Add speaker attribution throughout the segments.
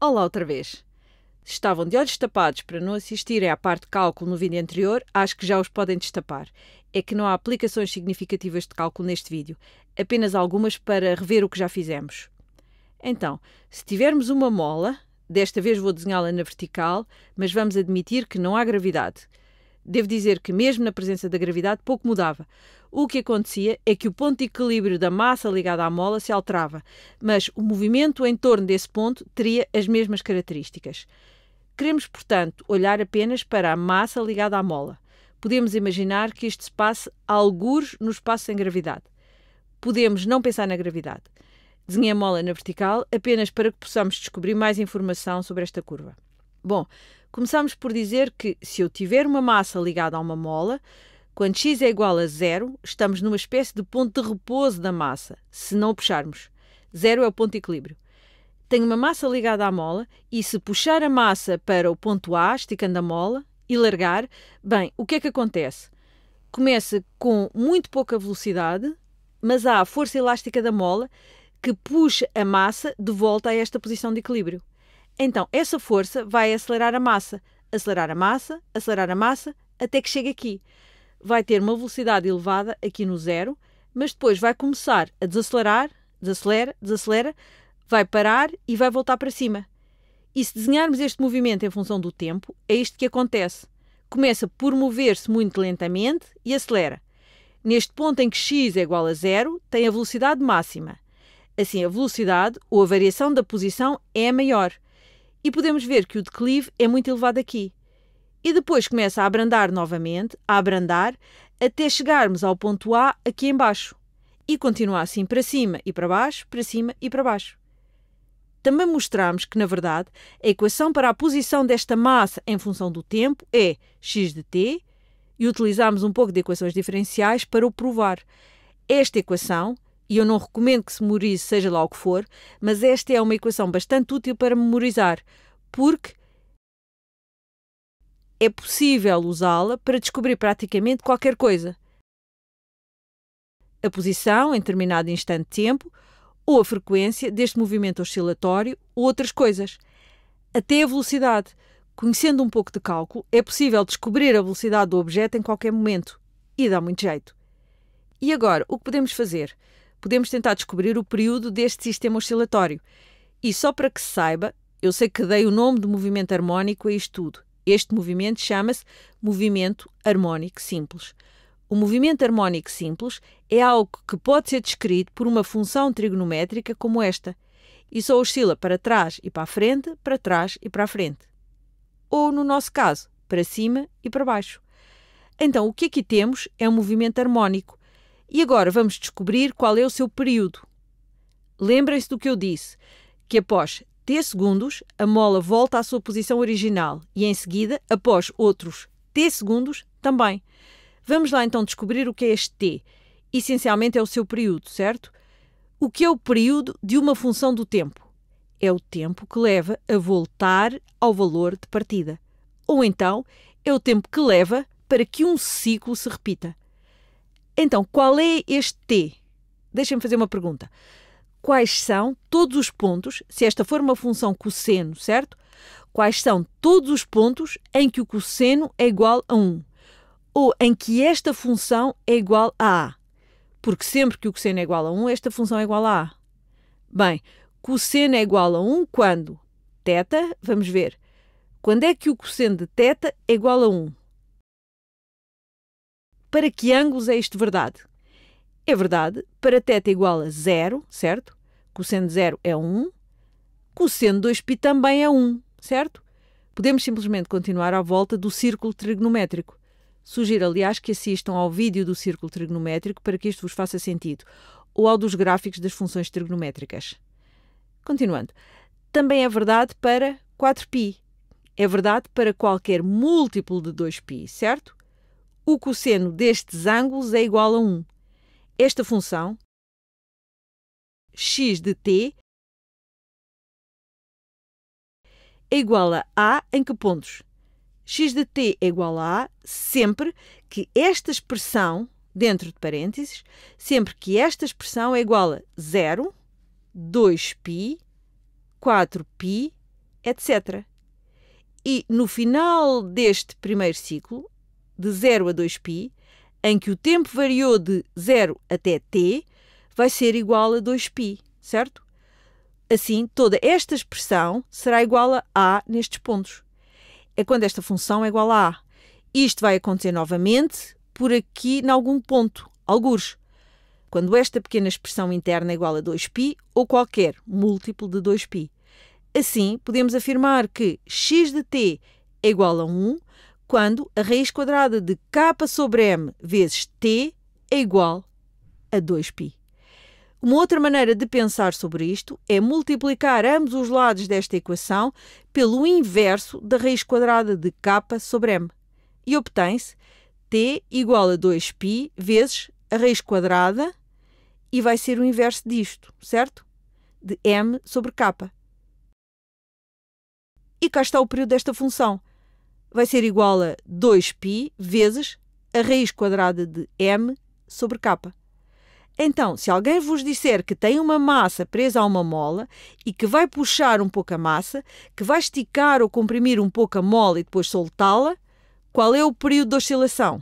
Speaker 1: Olá outra vez. Estavam de olhos tapados para não assistirem à parte de cálculo no vídeo anterior, acho que já os podem destapar. É que não há aplicações significativas de cálculo neste vídeo, apenas algumas para rever o que já fizemos. Então, se tivermos uma mola, desta vez vou desenhá-la na vertical, mas vamos admitir que não há gravidade. Devo dizer que, mesmo na presença da gravidade, pouco mudava. O que acontecia é que o ponto de equilíbrio da massa ligada à mola se alterava, mas o movimento em torno desse ponto teria as mesmas características. Queremos, portanto, olhar apenas para a massa ligada à mola. Podemos imaginar que isto se passe algures no espaço sem gravidade. Podemos não pensar na gravidade. Desenhei a mola na vertical apenas para que possamos descobrir mais informação sobre esta curva. Bom, começamos por dizer que se eu tiver uma massa ligada a uma mola, quando x é igual a zero, estamos numa espécie de ponto de repouso da massa, se não o puxarmos. Zero é o ponto de equilíbrio. Tenho uma massa ligada à mola e se puxar a massa para o ponto A, esticando a mola, e largar, bem, o que é que acontece? Começa com muito pouca velocidade, mas há a força elástica da mola que puxa a massa de volta a esta posição de equilíbrio. Então, essa força vai acelerar a massa, acelerar a massa, acelerar a massa, até que chegue aqui vai ter uma velocidade elevada aqui no zero, mas depois vai começar a desacelerar, desacelera, desacelera, vai parar e vai voltar para cima. E se desenharmos este movimento em função do tempo, é isto que acontece. Começa por mover-se muito lentamente e acelera. Neste ponto em que x é igual a zero, tem a velocidade máxima. Assim, a velocidade ou a variação da posição é maior. E podemos ver que o declive é muito elevado aqui e depois começa a abrandar novamente, a abrandar, até chegarmos ao ponto A aqui embaixo. E continua assim para cima e para baixo, para cima e para baixo. Também mostramos que, na verdade, a equação para a posição desta massa em função do tempo é x de t, e utilizamos um pouco de equações diferenciais para o provar. Esta equação, e eu não recomendo que se memorize seja lá o que for, mas esta é uma equação bastante útil para memorizar, porque é possível usá-la para descobrir praticamente qualquer coisa. A posição em determinado instante de tempo, ou a frequência deste movimento oscilatório, ou outras coisas. Até a velocidade. Conhecendo um pouco de cálculo, é possível descobrir a velocidade do objeto em qualquer momento. E dá muito jeito. E agora, o que podemos fazer? Podemos tentar descobrir o período deste sistema oscilatório. E só para que se saiba, eu sei que dei o nome de movimento harmónico a isto tudo este movimento chama-se movimento harmónico simples. O movimento harmónico simples é algo que pode ser descrito por uma função trigonométrica como esta, e só oscila para trás e para a frente, para trás e para a frente. Ou, no nosso caso, para cima e para baixo. Então, o que aqui temos é um movimento harmónico. E agora vamos descobrir qual é o seu período. Lembrem-se do que eu disse, que após T segundos, a mola volta à sua posição original e, em seguida, após outros T segundos, também. Vamos lá então descobrir o que é este T. Essencialmente é o seu período, certo? O que é o período de uma função do tempo? É o tempo que leva a voltar ao valor de partida. Ou então, é o tempo que leva para que um ciclo se repita. Então, qual é este T? Deixem-me fazer uma pergunta quais são todos os pontos, se esta for uma função cosseno, certo? Quais são todos os pontos em que o cosseno é igual a 1 ou em que esta função é igual a A. Porque sempre que o cosseno é igual a 1, esta função é igual a A. Bem, cosseno é igual a 1 quando? Teta, vamos ver. Quando é que o cosseno de teta é igual a 1? Para que ângulos é isto verdade? É verdade para teta igual a zero, certo? Cosseno de 0 é 1, cosseno de 2π também é 1, certo? Podemos simplesmente continuar à volta do círculo trigonométrico. Sugiro, aliás, que assistam ao vídeo do círculo trigonométrico para que isto vos faça sentido, ou ao dos gráficos das funções trigonométricas. Continuando, também é verdade para 4π. É verdade para qualquer múltiplo de 2π, certo? O cosseno destes ângulos é igual a 1. Esta função, x de t é igual a a em que pontos? x de t é igual a a sempre que esta expressão, dentro de parênteses, sempre que esta expressão é igual a 0, 2π, 4π, etc. E no final deste primeiro ciclo, de 0 a 2π, em que o tempo variou de 0 até t, vai ser igual a 2π, certo? Assim, toda esta expressão será igual a a nestes pontos. É quando esta função é igual a a. Isto vai acontecer novamente por aqui, em algum ponto, algures. Quando esta pequena expressão interna é igual a 2π ou qualquer múltiplo de 2π. Assim, podemos afirmar que x de t é igual a 1 quando a raiz quadrada de k sobre m vezes t é igual a 2π. Uma outra maneira de pensar sobre isto é multiplicar ambos os lados desta equação pelo inverso da raiz quadrada de k sobre m e obtém-se t igual a 2π vezes a raiz quadrada e vai ser o inverso disto, certo? De m sobre k. E cá está o período desta função. Vai ser igual a 2π vezes a raiz quadrada de m sobre k. Então, se alguém vos disser que tem uma massa presa a uma mola e que vai puxar um pouco a massa, que vai esticar ou comprimir um pouco a mola e depois soltá-la, qual é o período de oscilação?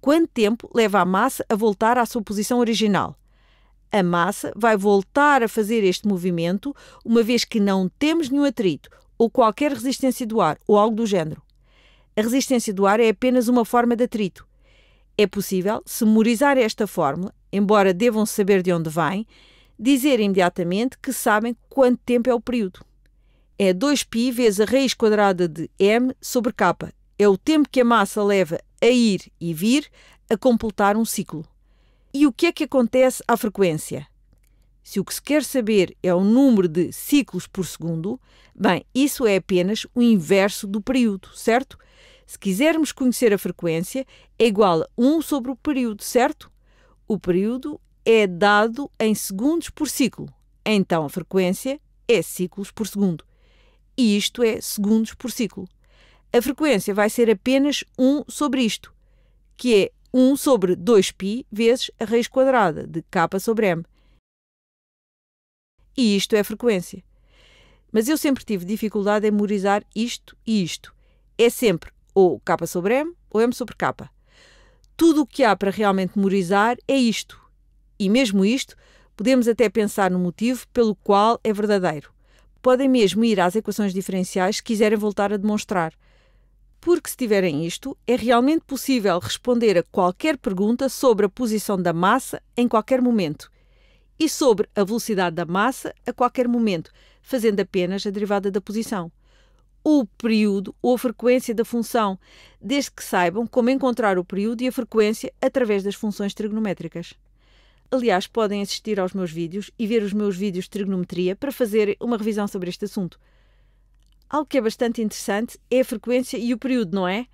Speaker 1: Quanto tempo leva a massa a voltar à sua posição original? A massa vai voltar a fazer este movimento uma vez que não temos nenhum atrito ou qualquer resistência do ar ou algo do género. A resistência do ar é apenas uma forma de atrito. É possível, se memorizar esta fórmula, embora devam saber de onde vêm, dizer imediatamente que sabem quanto tempo é o período. É 2π vezes a raiz quadrada de m sobre k. É o tempo que a massa leva a ir e vir a completar um ciclo. E o que é que acontece à frequência? Se o que se quer saber é o número de ciclos por segundo, bem, isso é apenas o inverso do período, certo? Se quisermos conhecer a frequência, é igual a 1 sobre o período, certo? O período é dado em segundos por ciclo, então a frequência é ciclos por segundo. E isto é segundos por ciclo. A frequência vai ser apenas 1 sobre isto, que é 1 sobre 2π vezes a raiz quadrada de k sobre m. E isto é a frequência. Mas eu sempre tive dificuldade em memorizar isto e isto. É sempre ou k sobre m ou m sobre k tudo o que há para realmente memorizar é isto. E mesmo isto, podemos até pensar no motivo pelo qual é verdadeiro. Podem mesmo ir às equações diferenciais se quiserem voltar a demonstrar. Porque, se tiverem isto, é realmente possível responder a qualquer pergunta sobre a posição da massa em qualquer momento e sobre a velocidade da massa a qualquer momento, fazendo apenas a derivada da posição o período ou a frequência da função, desde que saibam como encontrar o período e a frequência através das funções trigonométricas. Aliás, podem assistir aos meus vídeos e ver os meus vídeos de trigonometria para fazer uma revisão sobre este assunto. Algo que é bastante interessante é a frequência e o período, não é?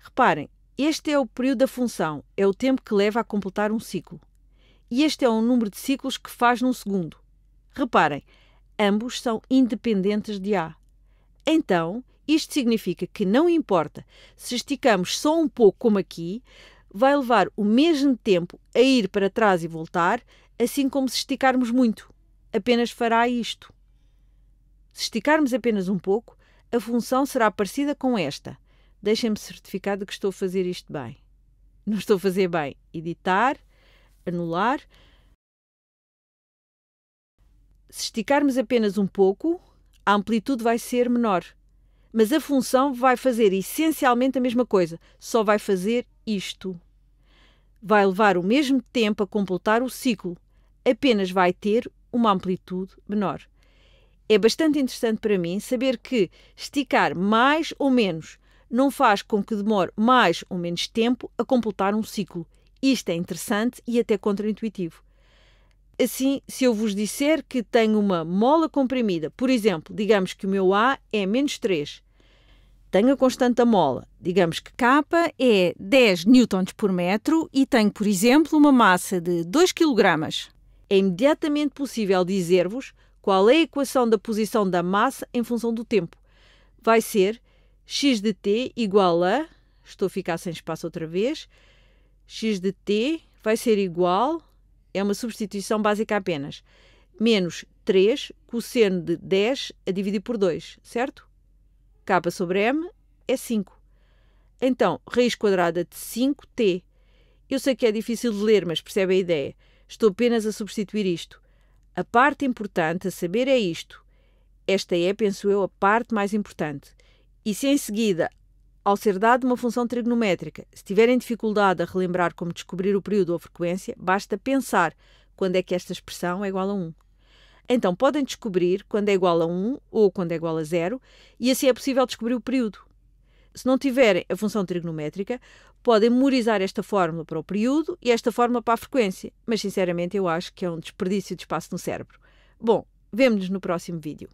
Speaker 1: Reparem, este é o período da função, é o tempo que leva a completar um ciclo. E este é o número de ciclos que faz num segundo. Reparem, ambos são independentes de A. Então, isto significa que não importa se esticamos só um pouco, como aqui, vai levar o mesmo tempo a ir para trás e voltar, assim como se esticarmos muito. Apenas fará isto. Se esticarmos apenas um pouco, a função será parecida com esta. Deixem-me certificar de que estou a fazer isto bem. Não estou a fazer bem. Editar, anular. Se esticarmos apenas um pouco, a amplitude vai ser menor. Mas a função vai fazer essencialmente a mesma coisa, só vai fazer isto. Vai levar o mesmo tempo a completar o ciclo, apenas vai ter uma amplitude menor. É bastante interessante para mim saber que esticar mais ou menos não faz com que demore mais ou menos tempo a completar um ciclo. Isto é interessante e até contraintuitivo. Assim, se eu vos disser que tenho uma mola comprimida, por exemplo, digamos que o meu A é menos 3, tenho a constante da mola, digamos que K é 10 newtons por metro e tenho, por exemplo, uma massa de 2 kg. É imediatamente possível dizer-vos qual é a equação da posição da massa em função do tempo. Vai ser x de t igual a, estou a ficar sem espaço outra vez, x de t vai ser igual é uma substituição básica apenas. Menos 3 cosseno de 10 a dividir por 2, certo? K sobre m é 5. Então, raiz quadrada de 5t. Eu sei que é difícil de ler, mas percebe a ideia. Estou apenas a substituir isto. A parte importante a saber é isto. Esta é, penso eu, a parte mais importante. E se em seguida ao ser dado uma função trigonométrica, se tiverem dificuldade a relembrar como descobrir o período ou frequência, basta pensar quando é que esta expressão é igual a 1. Então, podem descobrir quando é igual a 1 ou quando é igual a 0, e assim é possível descobrir o período. Se não tiverem a função trigonométrica, podem memorizar esta fórmula para o período e esta fórmula para a frequência, mas sinceramente eu acho que é um desperdício de espaço no cérebro. Bom, vemo-nos no próximo vídeo.